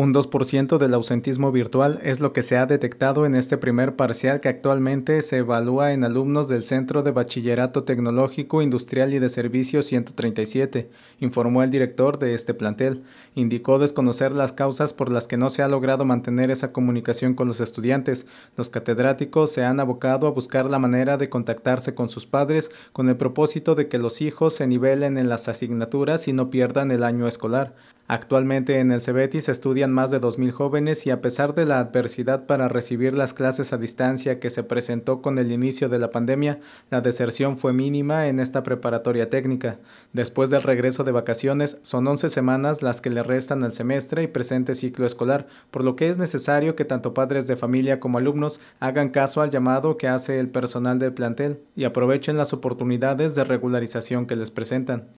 Un 2% del ausentismo virtual es lo que se ha detectado en este primer parcial que actualmente se evalúa en alumnos del Centro de Bachillerato Tecnológico Industrial y de Servicio 137, informó el director de este plantel. Indicó desconocer las causas por las que no se ha logrado mantener esa comunicación con los estudiantes. Los catedráticos se han abocado a buscar la manera de contactarse con sus padres con el propósito de que los hijos se nivelen en las asignaturas y no pierdan el año escolar. Actualmente en el Cebetis estudian más de 2.000 jóvenes y a pesar de la adversidad para recibir las clases a distancia que se presentó con el inicio de la pandemia, la deserción fue mínima en esta preparatoria técnica. Después del regreso de vacaciones, son 11 semanas las que le restan al semestre y presente ciclo escolar, por lo que es necesario que tanto padres de familia como alumnos hagan caso al llamado que hace el personal del plantel y aprovechen las oportunidades de regularización que les presentan.